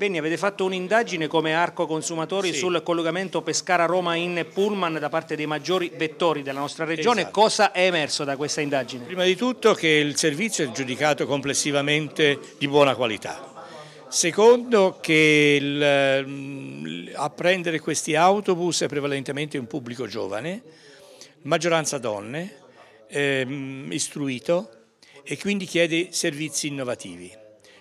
Bene, avete fatto un'indagine come Arco Consumatori sì. sul collegamento Pescara-Roma in Pullman da parte dei maggiori vettori della nostra regione. Esatto. Cosa è emerso da questa indagine? Prima di tutto che il servizio è giudicato complessivamente di buona qualità. Secondo che il, mm, a prendere questi autobus è prevalentemente un pubblico giovane, maggioranza donne, ehm, istruito e quindi chiede servizi innovativi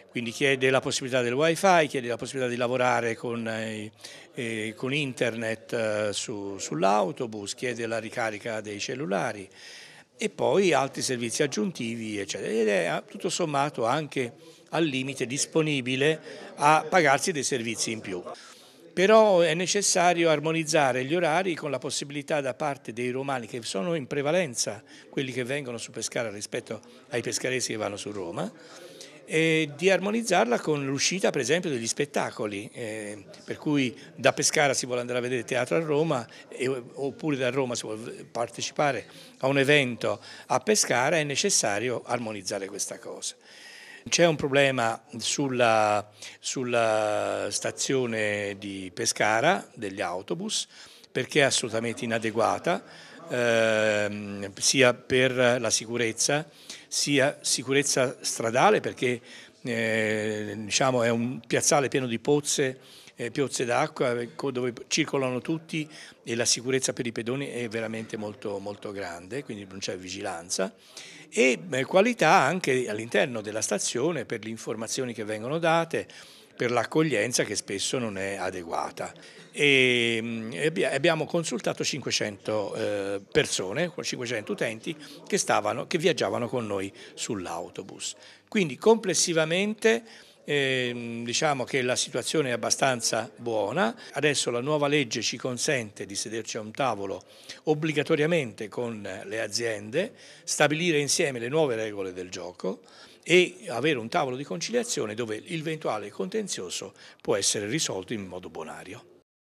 quindi chiede la possibilità del wifi, chiede la possibilità di lavorare con, eh, eh, con internet eh, su, sull'autobus, chiede la ricarica dei cellulari e poi altri servizi aggiuntivi eccetera ed è tutto sommato anche al limite disponibile a pagarsi dei servizi in più. Però è necessario armonizzare gli orari con la possibilità da parte dei romani, che sono in prevalenza quelli che vengono su Pescara rispetto ai pescaresi che vanno su Roma, e di armonizzarla con l'uscita per esempio degli spettacoli, eh, per cui da Pescara si vuole andare a vedere teatro a Roma e, oppure da Roma si vuole partecipare a un evento a Pescara è necessario armonizzare questa cosa. C'è un problema sulla, sulla stazione di Pescara degli autobus perché è assolutamente inadeguata eh, sia per la sicurezza sia sicurezza stradale perché eh, diciamo, è un piazzale pieno di pozze, eh, piozze d'acqua eh, dove circolano tutti e la sicurezza per i pedoni è veramente molto, molto grande, quindi non c'è vigilanza e eh, qualità anche all'interno della stazione per le informazioni che vengono date, per l'accoglienza che spesso non è adeguata. E mm, abbiamo consultato 500 eh, persone, 500 utenti che, stavano, che viaggiavano con noi sull'autobus. Quindi complessivamente eh, diciamo che la situazione è abbastanza buona, adesso la nuova legge ci consente di sederci a un tavolo obbligatoriamente con le aziende, stabilire insieme le nuove regole del gioco e avere un tavolo di conciliazione dove l'eventuale contenzioso può essere risolto in modo bonario.